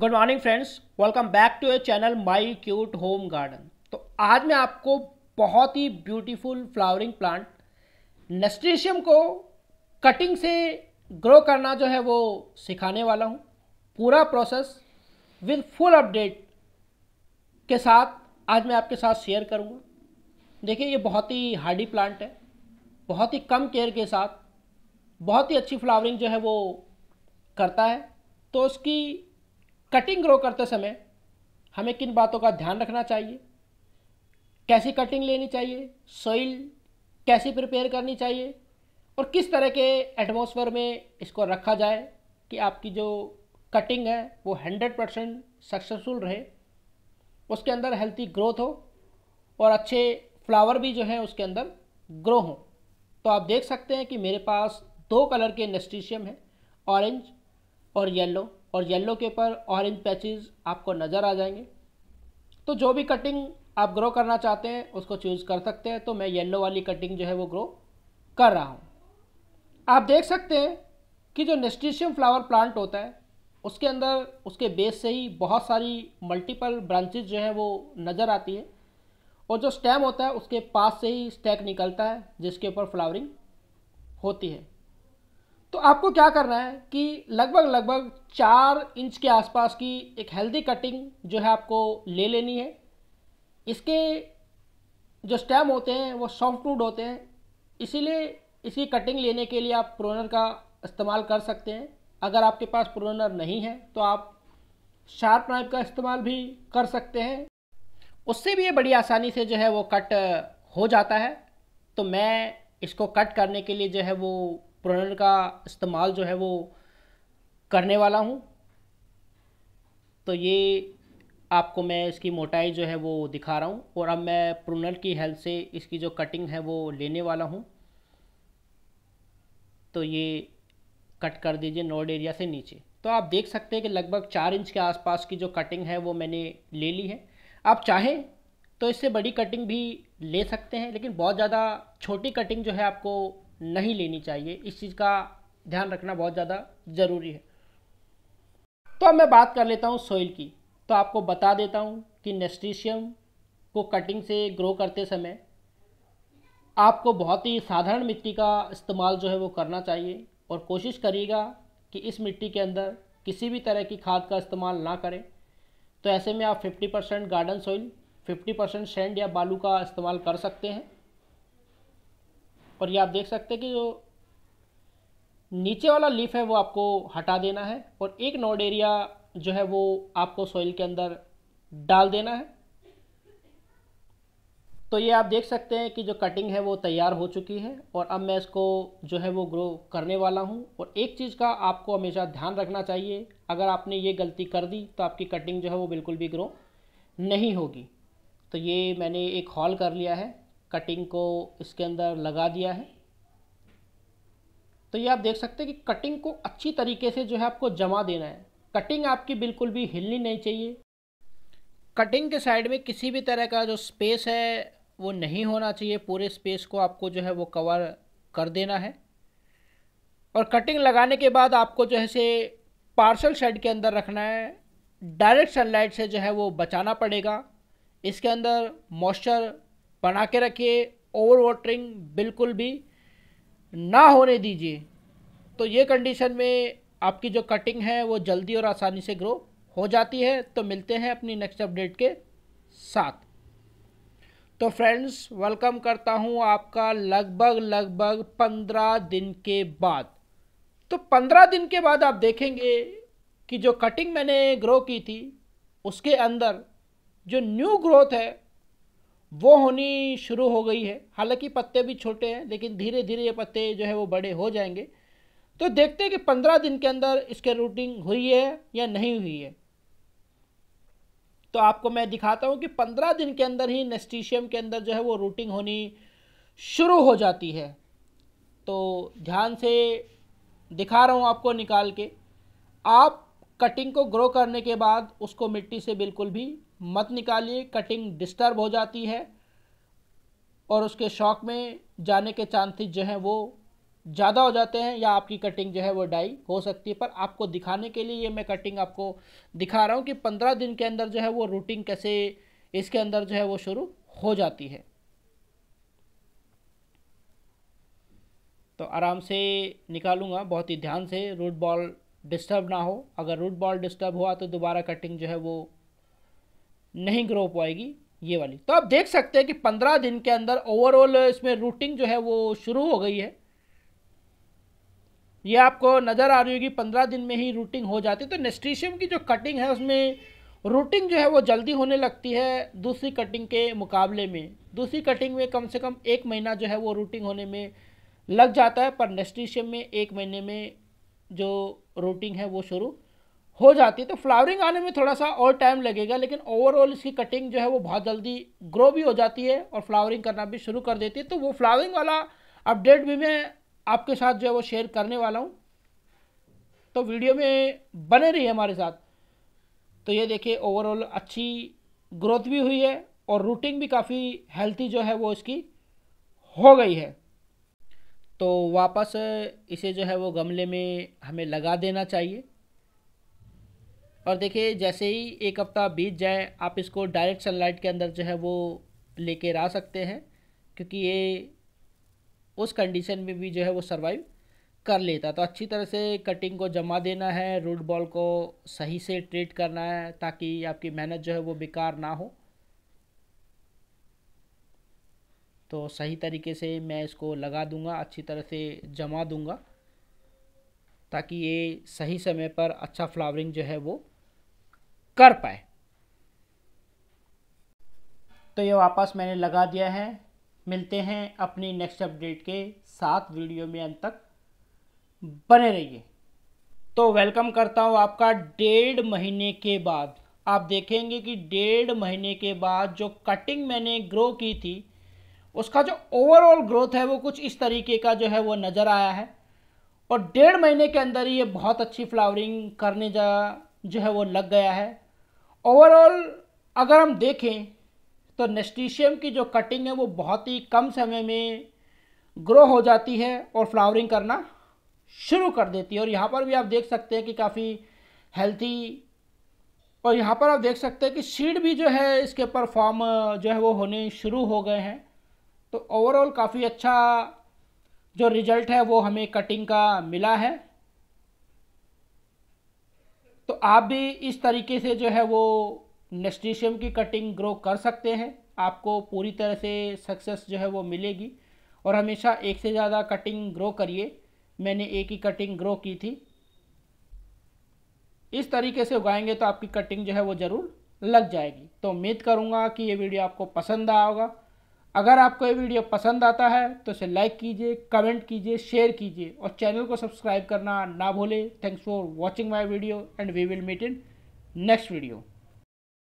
good morning friends welcome back to your channel my cute home garden तो आज मैं आपको बहुत ही ब्यूटीफुल फ्लावरिंग प्लांट नेस्ट्रीशियम को कटिंग से ग्रो करना जो है वो सिखाने वाला हूँ पूरा प्रोसेस विद फुल अपडेट के साथ आज मैं आपके साथ शेयर करूँगा देखिए ये बहुत ही हार्डी प्लांट है बहुत ही कम केयर के साथ बहुत ही अच्छी फ्लावरिंग जो है वो करता है तो उसकी कटिंग ग्रो करते समय हमें किन बातों का ध्यान रखना चाहिए कैसी कटिंग लेनी चाहिए सॉइल कैसी प्रिपेयर करनी चाहिए और किस तरह के एटमोसफेयर में इसको रखा जाए कि आपकी जो कटिंग है वो हंड्रेड परसेंट सक्सेसफुल रहे उसके अंदर हेल्थी ग्रोथ हो और अच्छे फ्लावर भी जो हैं उसके अंदर ग्रो हों तो आप देख सकते हैं कि मेरे पास दो कलर के नेस्टिशियम हैं ऑरेंज और येलो और येलो के ऊपर ऑरेंज पैचेस आपको नज़र आ जाएंगे तो जो भी कटिंग आप ग्रो करना चाहते हैं उसको चूज़ कर सकते हैं तो मैं येलो वाली कटिंग जो है वो ग्रो कर रहा हूँ आप देख सकते हैं कि जो नेस्टिशियम फ्लावर प्लांट होता है उसके अंदर उसके बेस से ही बहुत सारी मल्टीपल ब्रांचेज जो है वो नज़र आती है और जो स्टेम होता है उसके पास से ही स्टैक निकलता है जिसके ऊपर फ्लावरिंग होती है तो आपको क्या करना है कि लगभग लगभग चार इंच के आसपास की एक हेल्दी कटिंग जो है आपको ले लेनी है इसके जो स्टेम होते हैं वो सॉफ्टवुड होते हैं इसीलिए इसकी कटिंग लेने के लिए आप प्रोनर का इस्तेमाल कर सकते हैं अगर आपके पास प्रोनर नहीं है तो आप शार्प नाइफ का इस्तेमाल भी कर सकते हैं उससे भी ये बड़ी आसानी से जो है वो कट हो जाता है तो मैं इसको कट करने के लिए जो है वो प्रोनन का इस्तेमाल जो है वो करने वाला हूँ तो ये आपको मैं इसकी मोटाई जो है वो दिखा रहा हूँ और अब मैं प्रोनल की हेल्प से इसकी जो कटिंग है वो लेने वाला हूँ तो ये कट कर दीजिए नोड एरिया से नीचे तो आप देख सकते हैं कि लगभग चार इंच के आसपास की जो कटिंग है वो मैंने ले ली है आप चाहें तो इससे बड़ी कटिंग भी ले सकते हैं लेकिन बहुत ज़्यादा छोटी कटिंग जो है आपको नहीं लेनी चाहिए इस चीज़ का ध्यान रखना बहुत ज़्यादा ज़रूरी है तो अब मैं बात कर लेता हूँ सोइल की तो आपको बता देता हूँ कि नेस्ट्रीशियम को कटिंग से ग्रो करते समय आपको बहुत ही साधारण मिट्टी का इस्तेमाल जो है वो करना चाहिए और कोशिश करिएगा कि इस मिट्टी के अंदर किसी भी तरह की खाद का इस्तेमाल ना करें तो ऐसे में आप 50 percent garden soil 50 percent sand या बालू का इस्तेमाल कर सकते हैं और ये आप देख सकते हैं कि जो नीचे वाला लीफ है वो आपको हटा देना है और एक नोड एरिया जो है वो आपको सॉइल के अंदर डाल देना है तो ये आप देख सकते हैं कि जो कटिंग है वो तैयार हो चुकी है और अब मैं इसको जो है वो ग्रो करने वाला हूँ और एक चीज़ का आपको हमेशा ध्यान रखना चाहिए अगर आपने ये गलती कर दी तो आपकी कटिंग जो है वो बिल्कुल भी ग्रो नहीं होगी तो ये मैंने एक हॉल कर लिया है कटिंग को इसके अंदर लगा दिया है तो ये आप देख सकते हैं कि कटिंग को अच्छी तरीके से जो है आपको जमा देना है कटिंग आपकी बिल्कुल भी हिलनी नहीं चाहिए कटिंग के साइड में किसी भी तरह का जो स्पेस है वो नहीं होना चाहिए पूरे स्पेस को आपको जो है वो कवर कर देना है और कटिंग लगाने के बाद आपको जो है से पार्सल शेड के अंदर रखना है डायरेक्ट सनलाइट से जो है वो बचाना पड़ेगा इसके अंदर मॉइस्चर बना के रखिए ओवर वाटरिंग बिल्कुल भी ना होने दीजिए तो ये कंडीशन में आपकी जो कटिंग है वो जल्दी और आसानी से ग्रो हो जाती है तो मिलते हैं अपनी नेक्स्ट अपडेट के साथ तो फ्रेंड्स वेलकम करता हूँ आपका लगभग लगभग पंद्रह दिन के बाद तो पंद्रह दिन के बाद आप देखेंगे कि जो कटिंग मैंने ग्रो की थी उसके अंदर जो न्यू ग्रोथ है वो होनी शुरू हो गई है हालांकि पत्ते भी छोटे हैं लेकिन धीरे धीरे ये पत्ते जो है वो बड़े हो जाएंगे तो देखते हैं कि पंद्रह दिन के अंदर इसके रूटिंग हुई है या नहीं हुई है तो आपको मैं दिखाता हूँ कि पंद्रह दिन के अंदर ही नेस्टिशियम के अंदर जो है वो रूटिंग होनी शुरू हो जाती है तो ध्यान से दिखा रहा हूँ आपको निकाल के आप कटिंग को ग्रो करने के बाद उसको मिट्टी से बिल्कुल भी मत निकालिए कटिंग डिस्टर्ब हो जाती है और उसके शॉक में जाने के चांसेस जो हैं वो ज़्यादा हो जाते हैं या आपकी कटिंग जो है वो डाई हो सकती है पर आपको दिखाने के लिए ये मैं कटिंग आपको दिखा रहा हूँ कि पंद्रह दिन के अंदर जो है वो रूटिंग कैसे इसके अंदर जो है वो शुरू हो जाती है तो आराम से निकालूंगा बहुत ही ध्यान से रूट बॉल डिस्टर्ब ना हो अगर रूट बॉल डिस्टर्ब हुआ तो दोबारा कटिंग जो है वो नहीं ग्रो हो पाएगी ये वाली तो आप देख सकते हैं कि पंद्रह दिन के अंदर ओवरऑल इसमें रूटिंग जो है वो शुरू हो गई है ये आपको नज़र आ रही होगी पंद्रह दिन में ही रूटिंग हो जाती है तो नेस्ट्रीशियम की जो कटिंग है उसमें रूटिंग जो है वो जल्दी होने लगती है दूसरी कटिंग के मुकाबले में दूसरी कटिंग में कम से कम एक महीना जो है वो रूटिंग होने में लग जाता है पर नेस्ट्रीशियम में एक महीने में जो रूटिंग है वो शुरू हो जाती है तो फ्लावरिंग आने में थोड़ा सा और टाइम लगेगा लेकिन ओवरऑल इसकी कटिंग जो है वो बहुत जल्दी ग्रो भी हो जाती है और फ्लावरिंग करना भी शुरू कर देती है तो वो फ्लावरिंग वाला अपडेट भी मैं आपके साथ जो है वो शेयर करने वाला हूँ तो वीडियो में बने रही हमारे साथ तो ये देखिए ओवरऑल अच्छी ग्रोथ भी हुई है और रूटिंग भी काफ़ी हेल्थी जो है वो इसकी हो गई है तो वापस इसे जो है वो गमले में हमें लगा देना चाहिए और देखिए जैसे ही एक हफ़्ता बीत जाए आप इसको डायरेक्ट सनलाइट के अंदर जो है वो लेके आ सकते हैं क्योंकि ये उस कंडीशन में भी जो है वो सर्वाइव कर लेता तो अच्छी तरह से कटिंग को जमा देना है रूट बॉल को सही से ट्रीट करना है ताकि आपकी मेहनत जो है वो बेकार ना हो तो सही तरीके से मैं इसको लगा दूंगा अच्छी तरह से जमा दूंगा ताकि ये सही समय पर अच्छा फ्लावरिंग जो है वो कर पाए तो ये वापस मैंने लगा दिया है मिलते हैं अपनी नेक्स्ट अपडेट के साथ वीडियो में अंत तक बने रहिए तो वेलकम करता हूँ आपका डेढ़ महीने के बाद आप देखेंगे कि डेढ़ महीने के बाद जो कटिंग मैंने ग्रो की थी उसका जो ओवरऑल ग्रोथ है वो कुछ इस तरीके का जो है वो नज़र आया है और डेढ़ महीने के अंदर ही ये बहुत अच्छी फ्लावरिंग करने जा जो है वो लग गया है ओवरऑल अगर हम देखें तो नेस्टिशियम की जो कटिंग है वो बहुत ही कम समय में ग्रो हो जाती है और फ्लावरिंग करना शुरू कर देती है और यहाँ पर भी आप देख सकते हैं कि काफ़ी हेल्थी और यहाँ पर आप देख सकते हैं कि सीड भी जो है इसके ऊपर फॉर्म जो है वो होने शुरू हो गए हैं तो ओवरऑल काफ़ी अच्छा जो रिजल्ट है वो हमें कटिंग का मिला है तो आप भी इस तरीके से जो है वो नेस्टिशियम की कटिंग ग्रो कर सकते हैं आपको पूरी तरह से सक्सेस जो है वो मिलेगी और हमेशा एक से ज़्यादा कटिंग ग्रो करिए मैंने एक ही कटिंग ग्रो की थी इस तरीके से उगाएंगे तो आपकी कटिंग जो है वो ज़रूर लग जाएगी तो उम्मीद करूँगा कि ये वीडियो आपको पसंद आया होगा अगर आपको ये वीडियो पसंद आता है तो इसे लाइक कीजिए कमेंट कीजिए शेयर कीजिए और चैनल को सब्सक्राइब करना ना भूलें thanks for watching my video and we will meet in next video